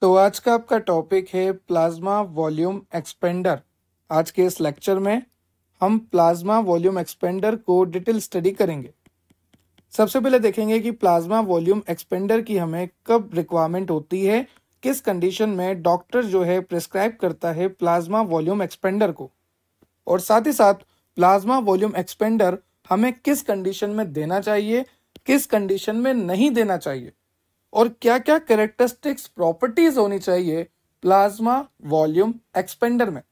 तो आज का आपका टॉपिक है प्लाज्मा वॉल्यूम एक्सपेंडर आज के इस लेक्चर में हम प्लाज्मा वॉल्यूम एक्सपेंडर को डिटेल स्टडी करेंगे सबसे पहले देखेंगे कि प्लाज्मा वॉल्यूम एक्सपेंडर की हमें कब रिक्वायरमेंट होती है किस कंडीशन में डॉक्टर जो है प्रिस्क्राइब करता है प्लाज्मा वॉल्यूम एक्सपेंडर को और साथ ही साथ प्लाज्मा वॉल्यूम एक्सपेंडर हमें किस कंडीशन में देना चाहिए किस कंडीशन में नहीं देना चाहिए और क्या क्या करेक्टरिस्टिक्स प्रॉपर्टीज होनी चाहिए प्लाज्मा वॉल्यूम एक्सपेंडर में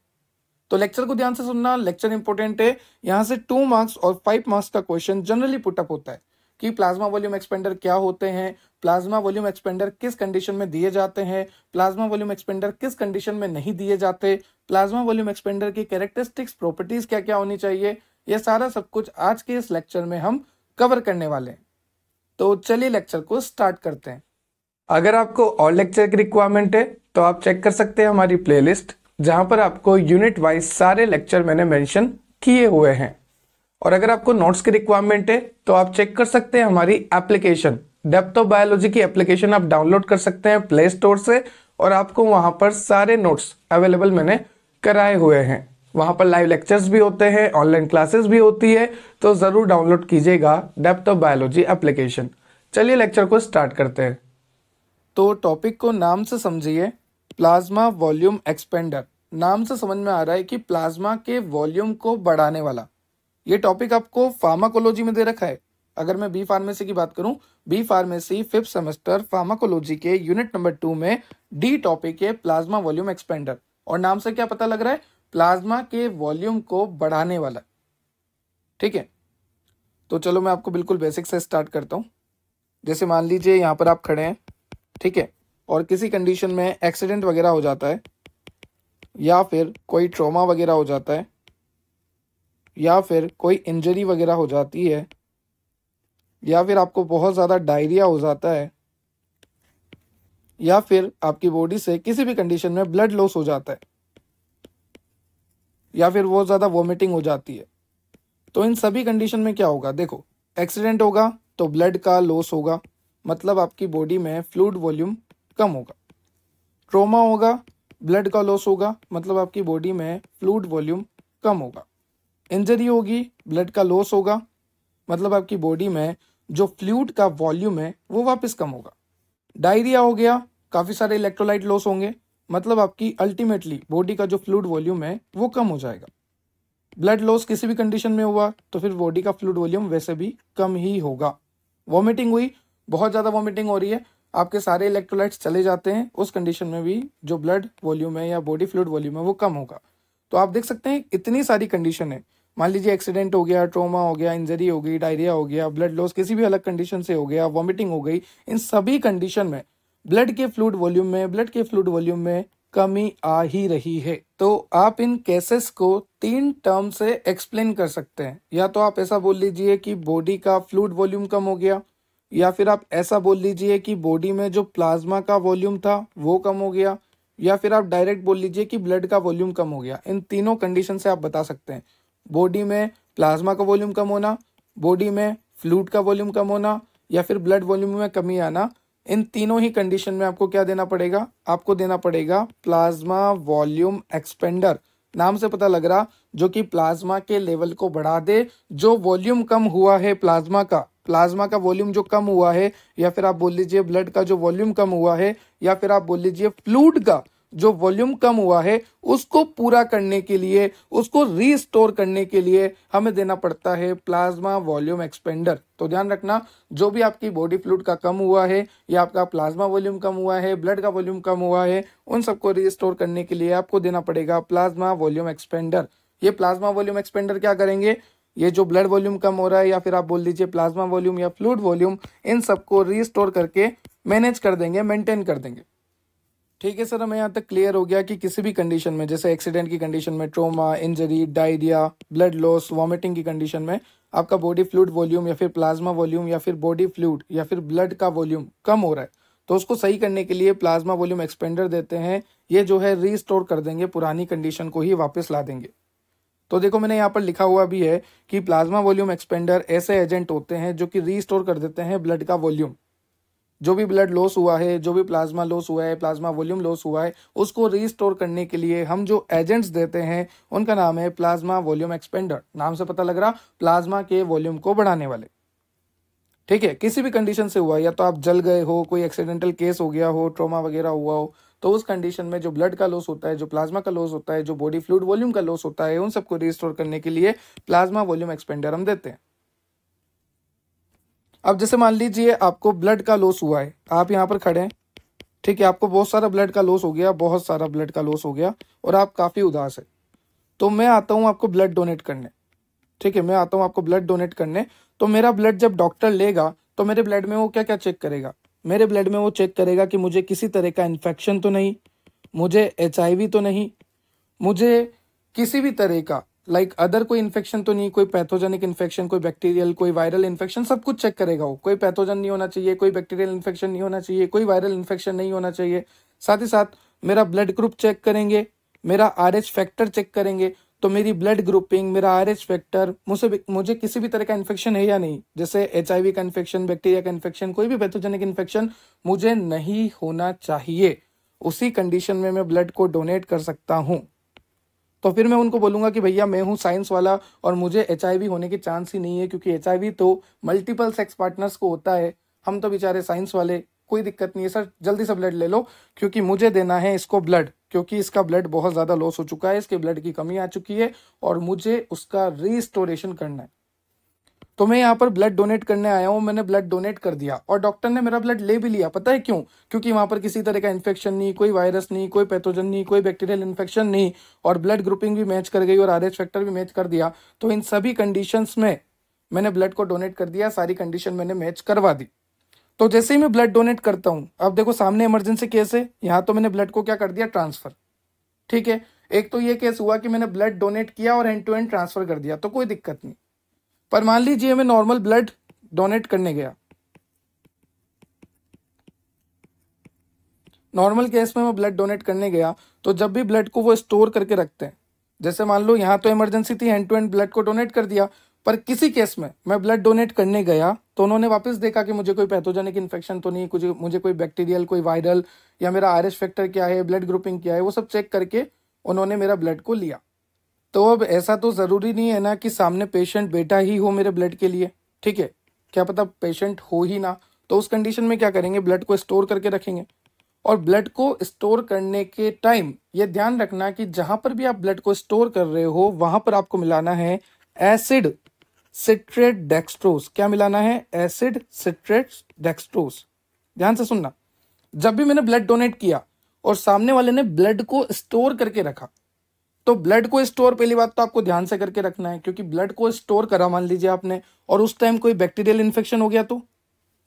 तो लेक्चर को ध्यान से सुनना लेक्चर इंपॉर्टेंट है यहाँ से टू मार्क्स और फाइव मार्क्स का क्वेश्चन जनरली पुटअप होता है कि प्लाज्मा वॉल्यूम एक्सपेंडर क्या होते हैं प्लाज्मा वॉल्यूम एक्सपेंडर किस कंडीशन में दिए जाते हैं प्लाज्मा वॉल्यूम एक्सपेंडर किस कंडीशन में नहीं दिए जाते प्लाज्मा वॉल्यूम एक्सपेंडर की कैरेक्टरिस्टिक्स प्रॉपर्टीज क्या क्या होनी चाहिए यह सारा सब कुछ आज के इस लेक्चर में हम कवर करने वाले हैं तो चलिए लेक्चर को स्टार्ट करते हैं अगर आपको और लेक्चर की रिक्वायरमेंट है तो आप चेक कर सकते हैं हमारी प्लेलिस्ट जहां पर आपको यूनिट वाइज सारे लेक्चर मैंने मेंशन किए हुए हैं और अगर आपको नोट्स की रिक्वायरमेंट है तो आप चेक कर सकते हैं हमारी एप्लीकेशन डेप्थ ऑफ बायोलॉजी की एप्लीकेशन आप डाउनलोड कर सकते हैं प्ले स्टोर से और आपको वहां पर सारे नोट्स अवेलेबल मैंने कराए हुए हैं वहां पर लाइव लेक्चर्स भी होते हैं ऑनलाइन क्लासेस भी होती है तो ज़रूर डाउनलोड कीजिएगा डेप्थ ऑफ बायोलॉजी एप्लीकेशन चलिए लेक्चर को स्टार्ट करते हैं तो टॉपिक को नाम से समझिए प्लाज्मा वॉल्यूम एक्सपेंडर नाम से समझ में आ रहा है कि प्लाज्मा के वॉल्यूम को बढ़ाने वाला ये टॉपिक आपको फार्माकोलॉजी में दे रखा है अगर मैं बी फार्मेसी की बात करूं B pharmacy fifth semester pharmacology के यूनिट नंबर टू में डी टॉपिक है प्लाज्मा वॉल्यूम एक्सपेंडर और नाम से क्या पता लग रहा है प्लाज्मा के वॉल्यूम को बढ़ाने वाला ठीक है तो चलो मैं आपको बिल्कुल बेसिक से स्टार्ट करता हूँ जैसे मान लीजिए यहां पर आप खड़े हैं ठीक है और किसी कंडीशन में एक्सीडेंट वगैरह हो जाता है या फिर कोई ट्रॉमा वगैरह हो जाता है या फिर कोई इंजरी वगैरह हो जाती है या फिर आपको बहुत ज़्यादा डायरिया हो जाता है या फिर आपकी बॉडी से किसी भी कंडीशन में ब्लड लॉस हो जाता है या फिर वो ज़्यादा वॉमिटिंग हो जाती है तो इन सभी कंडीशन में क्या होगा देखो एक्सीडेंट होगा तो ब्लड का लॉस होगा मतलब आपकी बॉडी में फ्लूड वॉल्यूम कम होगा ट्रोमा होगा ब्लड का लॉस होगा मतलब आपकी बॉडी में फ्लूड वॉल्यूम कम होगा इंजरी होगी ब्लड का लॉस होगा मतलब आपकी बॉडी में जो फ्लूड का वॉल्यूम है वो वापस कम होगा डायरिया हो गया काफ़ी सारे इलेक्ट्रोलाइट लॉस होंगे मतलब आपकी अल्टीमेटली बॉडी का जो फ्लूड वॉल्यूम है वो कम हो जाएगा ब्लड लॉस किसी भी कंडीशन में हुआ तो फिर बॉडी का फ्लूड वॉल्यूम वैसे भी कम ही होगा वॉमिटिंग हुई बहुत ज़्यादा वॉमिटिंग हो रही है आपके सारे इलेक्ट्रोलाइट्स चले जाते हैं उस कंडीशन में भी जो ब्लड वॉल्यूम है या बॉडी फ्लूड वॉल्यूम है वो कम होगा तो आप देख सकते हैं इतनी सारी कंडीशन है मान लीजिए एक्सीडेंट हो गया ट्रोमा हो गया इंजरी हो गई डायरिया हो गया ब्लड लॉस किसी भी अलग कंडीशन से हो गया वॉमिटिंग हो गई इन सभी कंडीशन में ब्लड के फ्लूड वॉल्यूम में ब्लड के फ्लूड वॉल्यूम में कमी आ ही रही है तो आप इन केसेस को तीन टर्म से एक्सप्लेन कर सकते हैं या तो आप ऐसा बोल लीजिए कि बॉडी का फ्लूड वॉल्यूम कम हो गया या फिर आप ऐसा बोल लीजिए कि बॉडी में जो प्लाज्मा का वॉल्यूम था वो कम हो गया या फिर आप डायरेक्ट बोल लीजिए कि ब्लड का वॉल्यूम कम हो गया इन तीनों कंडीशन से आप बता सकते हैं बॉडी में प्लाज्मा का वॉल्यूम कम होना बॉडी में फ्लूड का वॉल्यूम कम होना या फिर ब्लड वॉल्यूम में कमी आना इन तीनों ही कंडीशन में आपको क्या देना पड़ेगा आपको देना पड़ेगा प्लाज्मा वॉल्यूम एक्सपेंडर नाम से पता लग रहा जो कि प्लाज्मा के लेवल को बढ़ा दे जो वॉल्यूम कम हुआ है प्लाज्मा का प्लाज्मा का वॉल्यूम जो कम हुआ है या फिर आप बोल लीजिए ब्लड का जो वॉल्यूम कम हुआ है या फिर आप बोल लीजिए फ्लूड का जो वॉल्यूम कम हुआ है उसको पूरा करने के लिए उसको रीस्टोर करने के लिए हमें देना पड़ता है प्लाज्मा वॉल्यूम एक्सपेंडर तो ध्यान रखना जो भी आपकी बॉडी फ्लूड का कम हुआ है या आपका प्लाज्मा वॉल्यूम कम हुआ है ब्लड का वॉल्यूम कम हुआ है उन सबको रीस्टोर करने के लिए आपको देना पड़ेगा प्लाज्मा वॉल्यूम एक्सपेंडर ये प्लाज्मा वॉल्यूम एक्सपेंडर क्या करेंगे ये जो ब्लड वॉल्यूम कम हो रहा है या फिर आप बोल दीजिए प्लाज्मा वॉल्यूम या फ्लूड वॉल्यूम इन सबको रिस्टोर करके मैनेज कर देंगे मेंटेन कर देंगे ठीक है सर हमें यहाँ तक क्लियर हो गया कि किसी भी कंडीशन में जैसे एक्सीडेंट की कंडीशन में trauma injury diarrhoea blood loss vomiting की कंडीशन में आपका बॉडी फ्लूड वॉल्यूम या फिर प्लाज्मा वॉल्यूम या फिर बॉडी फ्लूड या फिर ब्लड का वॉल्यूम कम हो रहा है तो उसको सही करने के लिए प्लाज्मा वॉल्यूम एक्सपेंडर देते हैं ये जो है रिस्टोर कर देंगे पुरानी कंडीशन को ही वापस ला देंगे तो देखो मैंने यहाँ पर लिखा हुआ भी है कि प्लाज्मा वॉल्यूम एक्सपेंडर ऐसे एजेंट होते हैं जो कि रीस्टोर कर देते हैं ब्लड का वॉल्यूम जो भी ब्लड लॉस हुआ है जो भी प्लाज्मा लॉस हुआ है प्लाज्मा वॉल्यूम लॉस हुआ है उसको रीस्टोर करने के लिए हम जो एजेंट्स देते हैं उनका नाम है प्लाज्मा वॉल्यूम एक्सपेंडर नाम से पता लग रहा प्लाज्मा के वॉल्यूम को बढ़ाने वाले ठीक है किसी भी कंडीशन से हुआ या तो आप जल गए हो कोई एक्सीडेंटल केस हो गया हो ट्रोमा वगैरह हुआ हो तो उस कंडीशन में जो ब्लड का लॉस होता है जो प्लाज्मा का लॉस होता है जो बॉडी फ्लूड वॉल्यूम का लॉस होता है उन सबको रिस्टोर करने के लिए प्लाज्मा वॉल्यूम एक्सपेंडर हम देते हैं अब जैसे मान लीजिए आपको ब्लड का लॉस हुआ है आप यहां पर खड़े हैं ठीक है आपको बहुत सारा ब्लड का लॉस हो गया बहुत सारा ब्लड का लॉस हो गया और आप काफ़ी उदास है तो मैं आता हूँ आपको ब्लड डोनेट करने ठीक है मैं आता हूँ आपको ब्लड डोनेट करने तो मेरा ब्लड जब डॉक्टर लेगा तो मेरे ब्लड में वो क्या क्या चेक करेगा मेरे ब्लड में वो चेक करेगा कि मुझे किसी तरह का इन्फेक्शन तो नहीं मुझे एच तो नहीं मुझे किसी भी तरह का लाइक like अदर कोई इन्फेक्शन तो नहीं कोई पैथोजेनिक इन्फेक्शन कोई बैक्टीरियल कोई वायरल इन्फेक्शन सब कुछ चेक करेगा वो कोई पैथोजन नहीं होना चाहिए कोई बैक्टीरियल इन्फेक्शन नहीं होना चाहिए कोई वायरल इन्फेक्शन नहीं होना चाहिए साथ ही साथ मेरा ब्लड ग्रुप चेक करेंगे मेरा आर फैक्टर चेक करेंगे तो मेरी ब्लड ग्रुपिंग मेरा आर एच फैक्टर मुझे मुझे किसी भी तरह का इन्फेक्शन है या नहीं जैसे एच आई वी का इन्फेक्शन बैक्टीरिया का इन्फेक्शन कोई भी पैथोजेनिक इन्फेक्शन मुझे नहीं होना चाहिए उसी कंडीशन में मैं ब्लड को डोनेट कर सकता हूँ तो फिर मैं उनको बोलूंगा कि भैया मैं हूँ साइंस वाला और मुझे एच होने के चांस ही नहीं है क्योंकि एच तो मल्टीपल सेक्स पार्टनर्स को होता है हम तो बेचारे साइंस वाले कोई दिक्कत नहीं है सर जल्दी से ब्लड ले लो क्योंकि मुझे देना है इसको ब्लड क्योंकि इसका ब्लड बहुत ज़्यादा लॉस हो चुका है इसके ब्लड की कमी आ चुकी है और मुझे उसका रिस्टोरेशन करना है तो मैं यहाँ पर ब्लड डोनेट करने आया हूँ मैंने ब्लड डोनेट कर दिया और डॉक्टर ने मेरा ब्लड ले भी लिया पता है क्यों क्योंकि वहां पर किसी तरह का इन्फेक्शन नहीं कोई वायरस नहीं कोई पैथोजन नहीं कोई बैक्टीरियल इन्फेक्शन नहीं और ब्लड ग्रुपिंग भी मैच कर गई और आर फैक्टर भी मैच कर दिया तो इन सभी कंडीशन में मैंने ब्लड को डोनेट कर दिया सारी कंडीशन मैंने मैच करवा दी तो जैसे ही मैं ब्लड डोनेट करता हूं अब देखो सामने इमरजेंसी केस है यहां तो मैंने ब्लड को क्या कर दिया ट्रांसफ़र ठीक है एक तो ये केस हुआ कि मैंने ब्लड डोनेट किया और एंड टू एंड ट्रांसफ़र कर दिया तो कोई दिक्कत नहीं पर मान लीजिए मैं नॉर्मल ब्लड डोनेट करने गया नॉर्मल केस में मैं ब्लड डोनेट करने गया तो जब भी ब्लड को वो स्टोर करके रखते हैं जैसे मान लो यहां तो इमरजेंसी थी एंड टू एंड ब्लड को डोनेट कर दिया पर किसी केस में मैं ब्लड डोनेट करने गया तो उन्होंने वापस देखा कि मुझे कोई पैथोजेनिक इन्फेक्शन तो नहीं कुछ मुझे कोई बैक्टीरियल कोई वायरल या मेरा आर फैक्टर क्या है ब्लड ग्रुपिंग क्या है वो सब चेक करके उन्होंने मेरा ब्लड को लिया तो अब ऐसा तो ज़रूरी नहीं है ना कि सामने पेशेंट बेटा ही हो मेरे ब्लड के लिए ठीक है क्या पता पेशेंट हो ही ना तो उस कंडीशन में क्या करेंगे ब्लड को स्टोर करके रखेंगे और ब्लड को स्टोर करने के टाइम ये ध्यान रखना कि जहां पर भी आप ब्लड को स्टोर कर रहे हो वहां पर आपको मिलाना है एसिड सिट्रेट डेक्सट्रोस क्या मिलाना है एसिड सिट्रेट डेक्सट्रोस ध्यान से सुनना जब भी मैंने ब्लड डोनेट किया और सामने वाले ने ब्लड को स्टोर करके रखा तो ब्लड को स्टोर पहली बात तो आपको ध्यान से करके रखना है क्योंकि ब्लड को स्टोर करा मान लीजिए आपने और उस टाइम कोई बैक्टीरियल इन्फेक्शन हो गया तो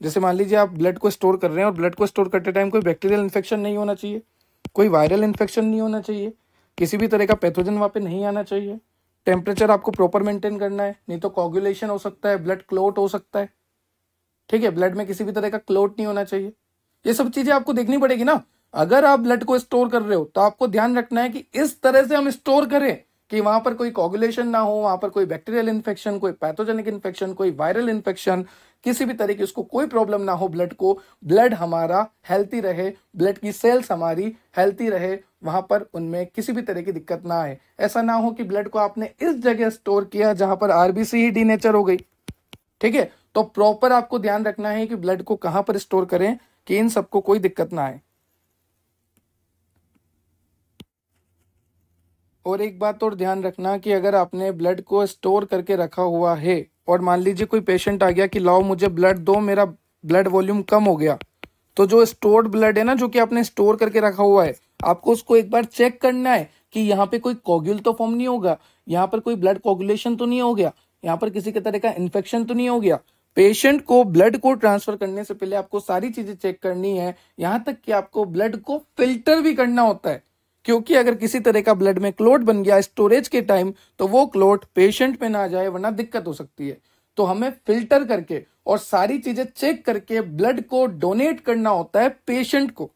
जैसे मान लीजिए आप ब्लड को स्टोर कर रहे हैं और ब्लड को स्टोर करते टाइम कोई बैक्टीरियल इन्फेक्शन नहीं होना चाहिए कोई वायरल इन्फेक्शन नहीं होना चाहिए किसी भी तरह का पैथोजन वहाँ पे नहीं आना चाहिए टेम्परेचर आपको प्रॉपर मेंटेन करना है नहीं तो कॉगुलेशन हो सकता है ब्लड क्लोट हो सकता है ठीक है ब्लड में किसी भी तरह का क्लोट नहीं होना चाहिए ये सब चीजें आपको देखनी पड़ेगी ना अगर आप ब्लड को स्टोर कर रहे हो तो आपको ध्यान रखना है कि इस तरह से हम स्टोर करें कि वहां पर कोई कॉगुलेशन ना हो वहां पर कोई बैक्टीरियल इन्फेक्शन कोई पैथोजेनिक इन्फेक्शन कोई वायरल इन्फेक्शन किसी भी तरीके उसको कोई प्रॉब्लम ना हो ब्लड को ब्लड हमारा हेल्थी रहे ब्लड की सेल्स हमारी हेल्थी रहे वहां पर उनमें किसी भी तरह की दिक्कत ना आए ऐसा ना हो कि ब्लड को आपने इस जगह स्टोर किया जहां पर आरबीसी ही डीनेचर हो गई ठीक है तो प्रॉपर आपको ध्यान रखना है कि ब्लड को कहां पर स्टोर करें कि इन सबको कोई दिक्कत ना आए और एक बात और ध्यान रखना कि अगर आपने ब्लड को स्टोर करके रखा हुआ है और मान लीजिए कोई पेशेंट आ गया कि लाओ मुझे ब्लड दो मेरा ब्लड वॉल्यूम कम हो गया तो जो स्टोर्ड ब्लड है ना जो कि आपने स्टोर करके रखा हुआ है आपको उसको एक बार चेक करना है कि यहाँ पे कोई कॉग्यूल तो फॉर्म नहीं होगा यहाँ पर कोई ब्लड कॉगुलेशन तो नहीं हो गया यहाँ पर किसी के तरह का इन्फेक्शन तो नहीं हो गया पेशेंट को ब्लड को ट्रांसफर करने से पहले आपको सारी चीजें चेक करनी है यहाँ तक कि आपको ब्लड को फिल्टर भी करना होता है क्योंकि अगर किसी तरह का ब्लड में क्लोट बन गया स्टोरेज के टाइम तो वो क्लोट पेशेंट में ना जाए वरना दिक्कत हो सकती है तो हमें फिल्टर करके और सारी चीजें चेक करके ब्लड को डोनेट करना होता है पेशेंट को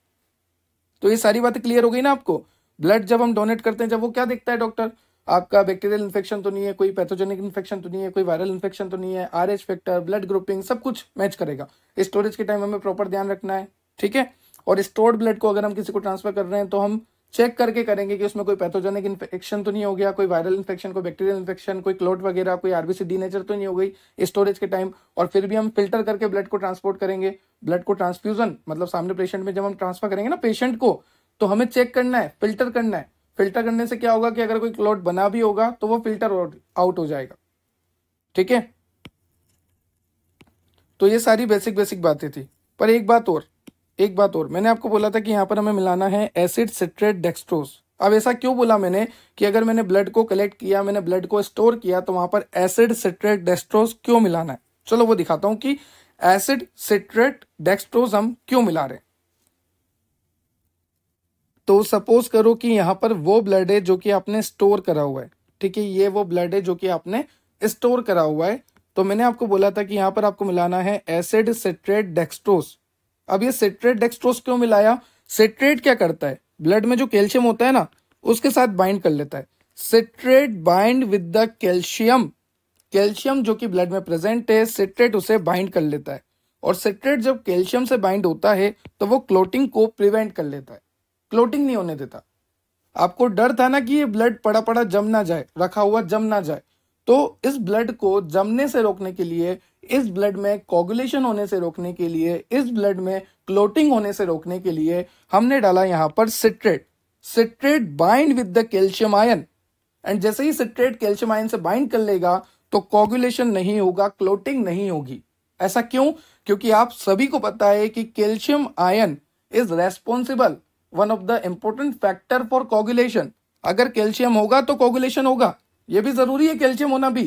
तो ये सारी बातें क्लियर हो गई ना आपको ब्लड जब हम डोनेट करते हैं जब वो क्या देखता है डॉक्टर आपका बैक्टीरियल इन्फेक्शन तो नहीं है कोई पैथोजेनिक इन्फेक्शन तो नहीं है कोई वायरल इन्फेक्शन तो नहीं है R H factor blood grouping सब कुछ मैच करेगा स्टोरेज के टाइम हमें प्रॉपर ध्यान रखना है ठीक है और स्टोर्ड ब्लड को अगर हम किसी को ट्रांसफर कर रहे हैं तो हम चेक करके करेंगे कि उसमें कोई पैथोजेनिक इन्फेक्शन तो नहीं हो गया कोई वायरल इन्फेक्शन कोई बैक्टीरियल इन्फेक्शन कोई क्लोट वगैरह कोई आरबीसी डी नेचर तो नहीं हो गई स्टोरेज के टाइम और फिर भी हम फिल्टर करके ब्लड को ट्रांसपोर्ट करेंगे ब्लड को ट्रांसफ्यूजन मतलब सामने पेशेंट में जब हम ट्रांसफर करेंगे ना पेशेंट को तो हमें चेक करना है फिल्टर करना है फिल्टर करने से क्या होगा कि अगर कोई क्लोट बना भी होगा तो वो फिल्टर आउट हो जाएगा ठीक है तो ये सारी बेसिक बेसिक बातें थी पर एक बात और एक बात और मैंने आपको बोला था कि यहाँ पर हमें मिलाना है एसिड सिट्रेट डेक्सट्रोस अब ऐसा क्यों बोला मैंने कि अगर मैंने ब्लड को कलेक्ट किया मैंने ब्लड को स्टोर किया तो वहां पर एसिड सिट्रेट डेक्स्ट्रोस क्यों मिलाना है चलो वो दिखाता हूं कि एसिड सिट्रेट डेक्सट्रोस हम क्यों मिला रहे तो सपोज करो कि यहां पर वो ब्लड है जो कि आपने स्टोर करा हुआ है ठीक है ये वो ब्लड है जो कि आपने स्टोर करा हुआ है तो मैंने आपको बोला था कि यहाँ पर आपको मिलाना है एसिड सिट्रेट डेक्सट्रोस अब ये सेट्रेट डेक्सट्रोस क्यों मिलाया सेट्रेट क्या करता है ब्लड में जो कैल्शियम होता है ना उसके साथ बाइंड कर लेता है citrate bind with the calcium calcium जो कि ब्लड में प्रेजेंट है सिट्रेट उसे बाइंड कर लेता है और सिट्रेट जब कैल्शियम से बाइंड होता है तो वो क्लोटिंग को प्रिवेंट कर लेता है क्लोटिंग नहीं होने देता आपको डर था ना कि ये ब्लड पड़ा पड़ा जम ना जाए रखा हुआ जम ना जाए तो इस ब्लड को जमने से रोकने के लिए इस ब्लड में कोगुलेशन होने से रोकने के लिए इस ब्लड में क्लोटिंग होने से रोकने के लिए हमने डाला यहां पर citrate citrate bind with the calcium ion and जैसे ही सिट्रेट कैल्शियम आयन से बाइंड कर लेगा तो कोगुलेशन नहीं होगा क्लोटिंग नहीं होगी ऐसा क्यों क्योंकि आप सभी को पता है कि calcium ion is responsible one of the important factor for coagulation अगर कैल्शियम होगा तो कोगुलेशन होगा ये भी जरूरी है कैल्शियम होना भी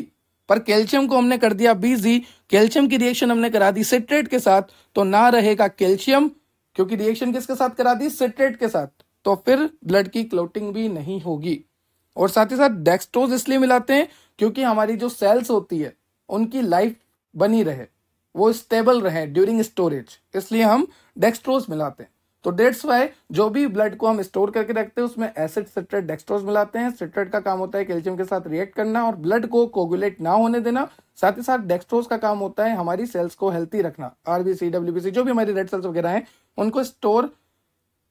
पर कैल्शियम को हमने कर दिया बीजी कैल्शियम की रिएक्शन हमने करा दी सिट्रेट के साथ तो ना रहेगा कैल्शियम क्योंकि रिएक्शन किसके साथ करा दी सिट्रेट के साथ तो फिर ब्लड की क्लोटिंग भी नहीं होगी और साथ ही साथ डेक्सटोज इसलिए मिलाते हैं क्योंकि हमारी जो सेल्स होती है उनकी लाइफ बनी रहे वो स्टेबल रहे ड्यूरिंग स्टोरेज इसलिए हम डेक्सट्रोज मिलाते हैं तो डेट्स वाई जो भी ब्लड को हम स्टोर करके रखते हैं उसमें एसिड सिट्रेट डेक्स्ट्रोज मिलाते हैं सिट्रेट का काम होता है कैल्शियम के साथ रिएक्ट करना और ब्लड को कोगुलेट ना होने देना साथ ही साथ डेक्स्ट्रोज का काम होता है हमारी सेल्स को हेल्थी रखना आरबीसी डब्ल्यूबीसी जो भी हमारी रेड सेल्स वगैरह हैं उनको स्टोर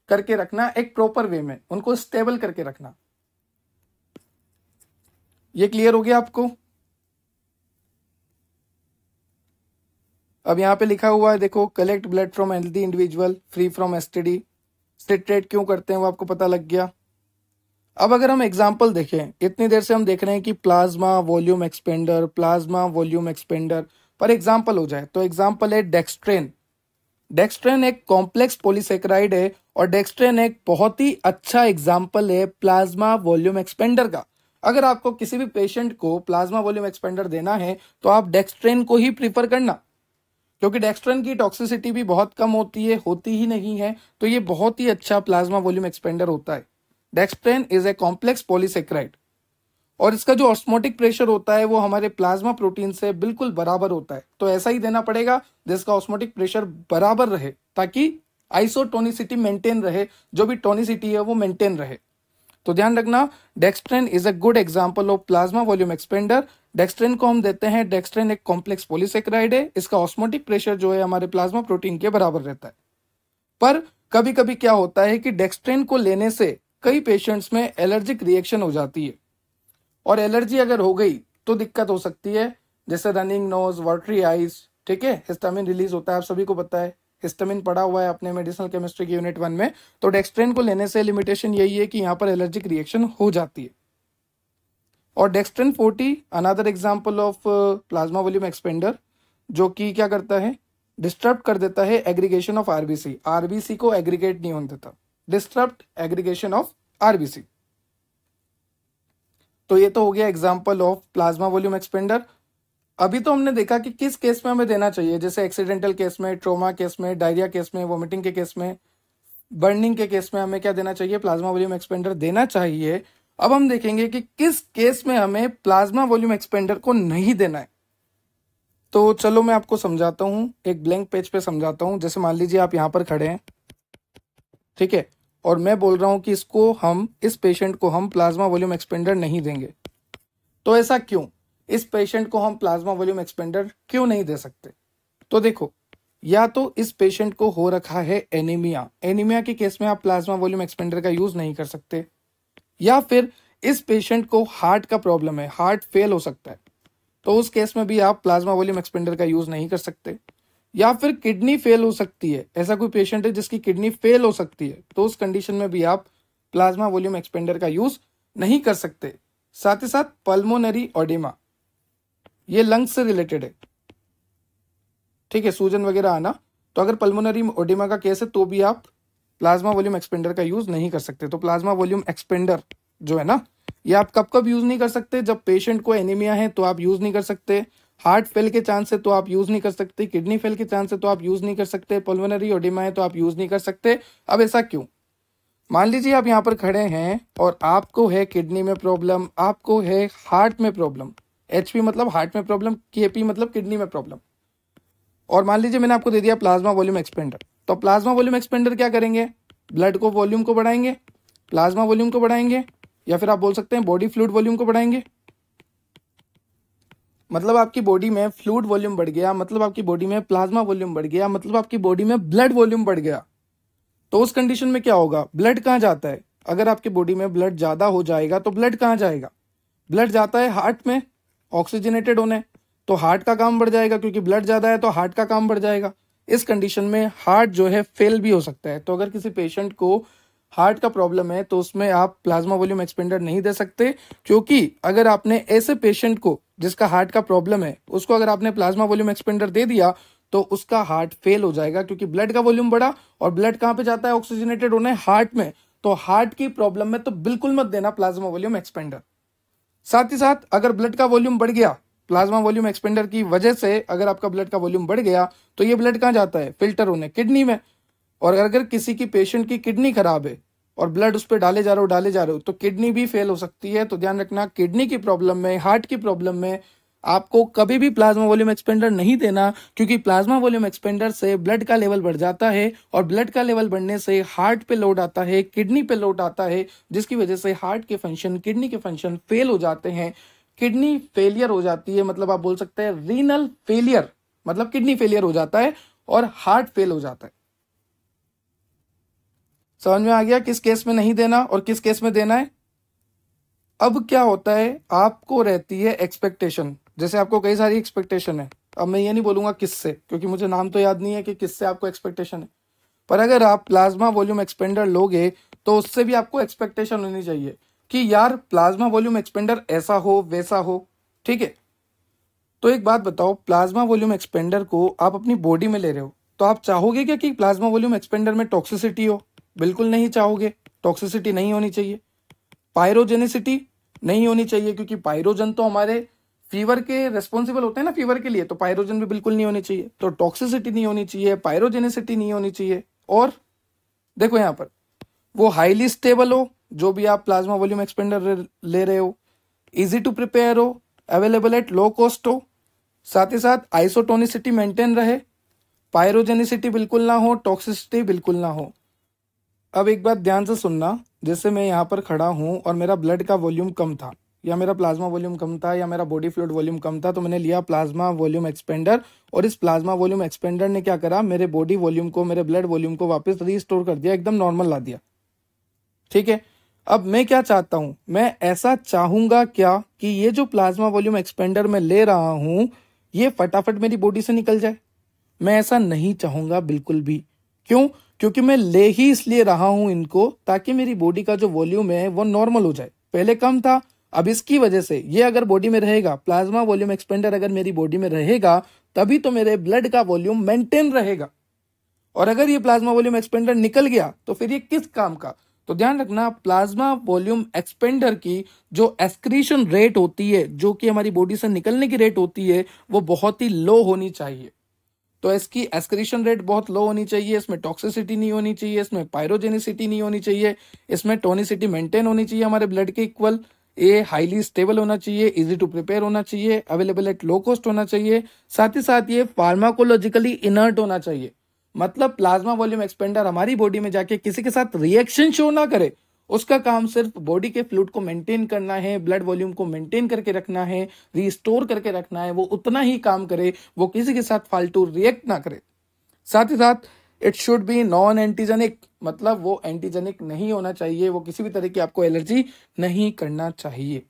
करके रखना एक प्रॉपर वे में उनको स्टेबल करके रखना ये क्लियर हो गया आपको अब यहाँ पे लिखा हुआ है देखो collect blood from healthy individual free from STD citrate क्यों करते हैं वो आपको पता लग गया अब अगर हम एग्जाम्पल देखें इतनी देर से हम देख रहे हैं कि plasma volume expander plasma volume expander पर एग्जाम्पल हो जाए तो एग्जाम्पल है डेक्सट्रेन डेक्सट्रेन एक कॉम्प्लेक्स पोलिसक्राइड है और डेक्सट्रेन एक बहुत ही अच्छा एग्जाम्पल है प्लाज्मा वॉल्यूम एक्सपेंडर का अगर आपको किसी भी पेशेंट को प्लाज्मा वॉल्यूम एक्सपेंडर देना है तो आप डेक्सट्रेन को ही प्रीफर करना क्योंकि डेक्स्ट्रन की टॉक्सिसिटी भी बहुत कम होती है होती ही नहीं है तो ये बहुत ही अच्छा प्लाज्मा वॉल्यूम एक्सपेंडर होता है dextran is a complex polysaccharide और इसका जो ऑस्मोटिक प्रेशर होता है वो हमारे प्लाज्मा प्रोटीन से बिल्कुल बराबर होता है तो ऐसा ही देना पड़ेगा जिसका ऑस्मोटिक प्रेशर बराबर रहे ताकि आइसोटोनिसिटी मेंटेन रहे जो भी टोनिसिटी है वो मेंटेन रहे तो ध्यान रखना dextran is a good example of plasma volume expander dextran को हम देते हैं डेक्सट्रेन एक कॉम्प्लेक्स पोलिसेक्राइड है इसका ऑस्मोटिक प्रेशर जो है हमारे प्लाज्मा प्रोटीन के बराबर रहता है पर कभी कभी क्या होता है कि डेक्सट्रेन को लेने से कई पेशेंट्स में एलर्जिक रिएक्शन हो जाती है और एलर्जी अगर हो गई तो दिक्कत हो सकती है जैसे रनिंग नोज वॉटरी आइज ठीक है हिस्टामिन रिलीज होता है आप सभी को पता है हिस्टामिन पड़ा हुआ है अपने मेडिसिनल केमिस्ट्री की यूनिट वन में तो डेक्सट्रेन को लेने से लिमिटेशन यही है कि यहाँ पर एलर्जिक रिएक्शन हो जाती है और dextran forty another example of plasma volume expander जो कि क्या करता है डिस्टर्ब कर देता है एग्रीगेशन ऑफ आरबीसी आरबीसी को एग्रीगेट नहीं होने देता डिस्टर्ब एग्रीगेशन ऑफ आरबीसी तो ये तो हो गया example of plasma volume expander अभी तो हमने देखा कि किस केस में हमें देना चाहिए जैसे एक्सीडेंटल केस में ट्रोमा केस में डायरिया केस में वॉमिटिंग के केस में बर्निंग के केस में हमें क्या देना चाहिए प्लाज्मा वॉल्यूम एक्सपेंडर देना चाहिए अब हम देखेंगे कि किस केस में हमें प्लाज्मा वॉल्यूम एक्सपेंडर को नहीं देना है तो चलो मैं आपको समझाता हूँ एक ब्लैंक पेज पे समझाता हूं जैसे मान लीजिए आप यहां पर खड़े हैं ठीक है और मैं बोल रहा हूं कि इसको हम इस पेशेंट को हम प्लाज्मा वॉल्यूम एक्सपेंडर नहीं देंगे तो ऐसा क्यों इस पेशेंट को हम प्लाज्मा वॉल्यूम एक्सपेंडर क्यों नहीं दे सकते तो देखो या तो इस पेशेंट को हो रखा है एनीमिया एनीमिया के केस में आप प्लाज्मा वॉल्यूम एक्सपेंडर का यूज नहीं कर सकते या फिर इस पेशेंट को हार्ट का प्रॉब्लम है हार्ट फेल हो सकता है तो उस केस में भी आप प्लाज्मा वॉल्यूम एक्सपेंडर का यूज नहीं कर सकते या फिर किडनी फेल हो सकती है ऐसा कोई पेशेंट है जिसकी किडनी फेल हो सकती है तो उस कंडीशन में भी आप प्लाज्मा वॉल्यूम एक्सपेंडर का यूज नहीं कर सकते साथ ही साथ पल्मोनरी ओडिमा ये लंग्स से रिलेटेड है ठीक है सूजन वगैरह आना तो अगर पल्मोनरी ओडिमा का केस है तो भी आप प्लाज्मा वॉल्यूम एक्सपेंडर का यूज नहीं कर सकते तो प्लाज्मा वॉल्यूम एक्सपेंडर जो है ना ये आप कब कब यूज नहीं कर सकते जब पेशेंट को एनीमिया है तो आप यूज नहीं कर सकते हार्ट फेल के चांस है तो आप यूज नहीं कर सकते किडनी फेल के चांस है तो आप यूज नहीं कर सकते पल्मोनरी ओडिमा है तो आप यूज नहीं कर सकते अब ऐसा क्यों मान लीजिए आप यहाँ पर खड़े हैं और आपको है किडनी में प्रॉब्लम आपको है हार्ट में प्रॉब्लम एच मतलब हार्ट में प्रॉब्लम के मतलब किडनी में प्रॉब्लम और मान लीजिए मैंने आपको दे दिया प्लाज्मा वॉल्यूम एक्सपेंडर तो प्लाज्मा वॉल्यूम एक्सपेंडर क्या करेंगे ब्लड को वॉल्यूम को बढ़ाएंगे प्लाज्मा वॉल्यूम को बढ़ाएंगे या फिर आप बोल सकते हैं बॉडी फ्लूड वॉल्यूम को बढ़ाएंगे मतलब आपकी बॉडी में फ्लूड वॉल्यूम बढ़ गया मतलब आपकी बॉडी में प्लाज्मा वॉल्यूम बढ़ गया मतलब आपकी बॉडी में ब्लड वॉल्यूम बढ़ गया तो उस कंडीशन में क्या होगा ब्लड कहाँ जाता है अगर आपकी बॉडी में ब्लड ज़्यादा हो जाएगा तो ब्लड कहाँ जाएगा ब्लड जाता है हार्ट में ऑक्सीजनेटेड होना है तो हार्ट का काम बढ़ जाएगा क्योंकि ब्लड ज़्यादा है तो हार्ट का काम बढ़ जाएगा इस कंडीशन में हार्ट जो है फेल भी हो सकता है तो अगर किसी पेशेंट को हार्ट का प्रॉब्लम है तो उसमें आप प्लाज्मा वॉल्यूम एक्सपेंडर नहीं दे सकते क्योंकि अगर आपने ऐसे पेशेंट को जिसका हार्ट का प्रॉब्लम है उसको अगर आपने प्लाज्मा वॉल्यूम एक्सपेंडर दे दिया तो उसका हार्ट फेल हो जाएगा क्योंकि ब्लड का वॉल्यूम बढ़ा और ब्लड कहां पे जाता है ऑक्सीजनेटेड होने हार्ट में तो हार्ट की प्रॉब्लम में तो बिल्कुल मत देना प्लाज्मा वॉल्यूम एक्सपेंडर साथ ही साथ अगर ब्लड का वॉल्यूम बढ़ गया प्लाज्मा वॉल्यूम एक्सपेंडर की वजह से अगर आपका ब्लड का वॉल्यूम बढ़ गया तो ये ब्लड कहाँ जाता है फिल्टर होने किडनी में और अगर किसी की पेशेंट की किडनी खराब है और ब्लड उस पर डाले जा रहे हो डाले जा रहे हो तो किडनी भी फेल हो सकती है तो ध्यान रखना किडनी की प्रॉब्लम में हार्ट की प्रॉब्लम में आपको कभी भी प्लाज्मा वॉल्यूम एक्सपेंडर नहीं देना क्योंकि प्लाज्मा वॉल्यूम एक्सपेंडर से ब्लड का लेवल बढ़ जाता है और ब्लड का लेवल बढ़ने से हार्ट पे लोड आता है किडनी पे लोड आता है जिसकी वजह से हार्ट के फंक्शन किडनी के फंक्शन फेल हो जाते हैं किडनी फेलियर हो जाती है मतलब आप बोल सकते हैं रीनल फेलियर मतलब किडनी फेलियर हो जाता है और हार्ट फेल हो जाता है समझ में आ गया किस केस में नहीं देना और किस केस में देना है अब क्या होता है आपको रहती है एक्सपेक्टेशन जैसे आपको कई सारी एक्सपेक्टेशन है अब मैं ये नहीं बोलूंगा किससे क्योंकि मुझे नाम तो याद नहीं है कि किससे आपको एक्सपेक्टेशन है पर अगर आप प्लाज्मा वॉल्यूम एक्सपेंडर लोगे तो उससे भी आपको एक्सपेक्टेशन होनी चाहिए कि यार प्लाज्मा वॉल्यूम एक्सपेंडर ऐसा हो वैसा हो ठीक है तो एक बात बताओ प्लाज्मा वॉल्यूम एक्सपेंडर को आप अपनी बॉडी में ले रहे हो तो आप चाहोगे क्या कि प्लाज्मा वॉल्यूम एक्सपेंडर में टॉक्सिसिटी हो बिल्कुल नहीं चाहोगे टॉक्सिसिटी नहीं होनी चाहिए पायरोजेनिसिटी नहीं होनी चाहिए क्योंकि पायरोजन तो हमारे फीवर के रेस्पॉन्सिबल होते हैं ना फीवर के लिए तो पायरोजन भी बिल्कुल नहीं होनी चाहिए तो टॉक्सिसिटी नहीं होनी चाहिए पायरोजेनिसिटी नहीं होनी चाहिए और देखो यहाँ पर वो हाईली स्टेबल हो जो भी आप प्लाज्मा वॉल्यूम एक्सपेंडर ले रहे हो इजी टू प्रिपेयर हो अवेलेबल एट लो कॉस्ट हो साथ ही साथ आइसोटोनिसिटी मेंटेन रहे पायरोजेनिसिटी बिल्कुल ना हो टॉक्सिसिटी बिल्कुल ना हो अब एक बात ध्यान से सुनना जैसे मैं यहाँ पर खड़ा हूँ और मेरा ब्लड का वॉल्यूम कम था या मेरा प्लाज्मा वॉल्यूम कम था या मेरा बॉडी फ्लूड वॉल्यूम कम था तो मैंने लिया प्लाज्मा वॉल्यूम एक्सपेंडर और इस प्लाज्मा वॉल्यूम एक्सपेंडर ने क्या करा मेरे बॉडी वॉल्यूम को मेरे ब्लड वॉल्यूम को वापस रिस्टोर कर दिया एकदम नॉर्मल ला दिया ठीक है अब मैं क्या चाहता हूं मैं ऐसा चाहूंगा क्या कि ये जो प्लाज्मा वॉल्यूम एक्सपेंडर मैं ले रहा हूं ये फटाफट मेरी बॉडी से निकल जाए मैं ऐसा नहीं चाहूंगा बिल्कुल भी क्यों क्योंकि मैं ले ही इसलिए रहा हूं इनको ताकि मेरी बॉडी का जो वॉल्यूम है वो नॉर्मल हो जाए पहले कम था अब इसकी वजह से ये अगर बॉडी में रहेगा प्लाज्मा वॉल्यूम एक्सपेंडर अगर मेरी बॉडी में रहेगा तभी तो मेरे ब्लड का वॉल्यूम मेंटेन रहेगा और अगर ये प्लाज्मा वॉल्यूम एक्सपेंडर निकल गया तो फिर ये किस काम का तो ध्यान रखना प्लाज्मा वॉल्यूम एक्सपेंडर की जो एक्सक्रीशन रेट होती है जो कि हमारी बॉडी से निकलने की रेट होती है वो बहुत ही लो होनी चाहिए तो इसकी एक्सक्रीशन रेट बहुत लो होनी चाहिए इसमें टॉक्सिसिटी नहीं होनी चाहिए इसमें पायरोजेनिसिटी नहीं होनी चाहिए इसमें टोनिसिटी मेंटेन होनी चाहिए हमारे ब्लड के इक्वल ये हाईली स्टेबल होना चाहिए इजी टू प्रिपेयर होना चाहिए अवेलेबल एट लो कॉस्ट होना चाहिए साथ ही साथ ये फार्माकोलॉजिकली इनर्ट होना चाहिए मतलब प्लाज्मा वॉल्यूम एक्सपेंडर हमारी बॉडी में जाके किसी के साथ रिएक्शन शो ना करे उसका काम सिर्फ बॉडी के फ्लूड को मेंटेन करना है ब्लड वॉल्यूम को मेंटेन करके रखना है रिस्टोर करके रखना है वो उतना ही काम करे वो किसी के साथ फालतू रिएक्ट ना करे साथ ही साथ it should be non antigenic मतलब वो एंटीजेनिक नहीं होना चाहिए वो किसी भी तरह की आपको एलर्जी नहीं करना चाहिए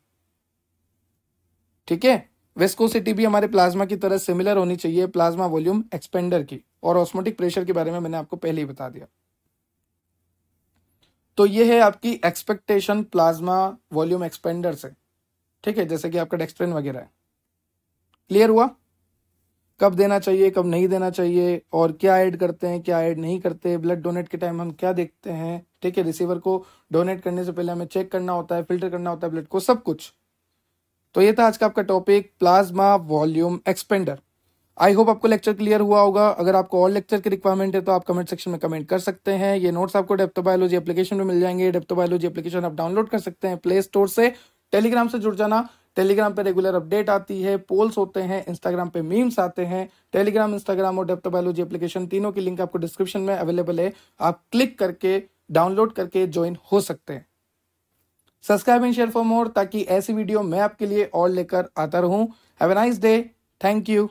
ठीक है वेस्कोसिटी भी हमारे प्लाज्मा की तरह सिमिलर होनी चाहिए प्लाज्मा वॉल्यूम एक्सपेंडर की और ऑस्मोटिक प्रेशर के बारे में मैंने आपको पहले ही बता दिया तो ये है आपकी एक्सपेक्टेशन प्लाज्मा वॉल्यूम एक्सपेंडर से ठीक है जैसे कि आपका डेक्सप्रेन वगैरह है क्लियर हुआ कब देना चाहिए कब नहीं देना चाहिए और क्या ऐड करते हैं क्या ऐड नहीं करते ब्लड डोनेट के टाइम हम क्या देखते हैं ठीक है रिसीवर को डोनेट करने से पहले हमें चेक करना होता है फिल्टर करना होता है ब्लड को सब कुछ तो ये था आज का आपका topic plasma volume expander I hope आपको लेक्चर क्लियर हुआ होगा अगर आपको और लेक्चर की रिक्वायरमेंट है तो आप कमेंट सेक्शन में कमेंट कर सकते हैं ये नोट्स आपको बायोलॉजी एप्लीकेशन में मिल जाएंगे बायोलॉजी एप्लीकेशन आप डाउनलोड कर सकते हैं प्ले स्टोर से टेलीग्राम से जुड़ जाना टेलीग्राम पे रेगुलर अपडेट आती है पोल्स होते हैं इंस्टाग्राम पे मीम्स आते हैं टेलीग्राम इंस्टाग्राम और डेप्टोबायोलॉजी एप्लीकेशन तीनों की लिंक आपको डिस्क्रिप्शन में अवेलेबल है आप क्लिक करके डाउनलोड करके ज्वाइन हो सकते हैं subscribe and share for more ताकि ऐसी वीडियो मैं आपके लिए और लेकर आता रहूं have a nice day thank you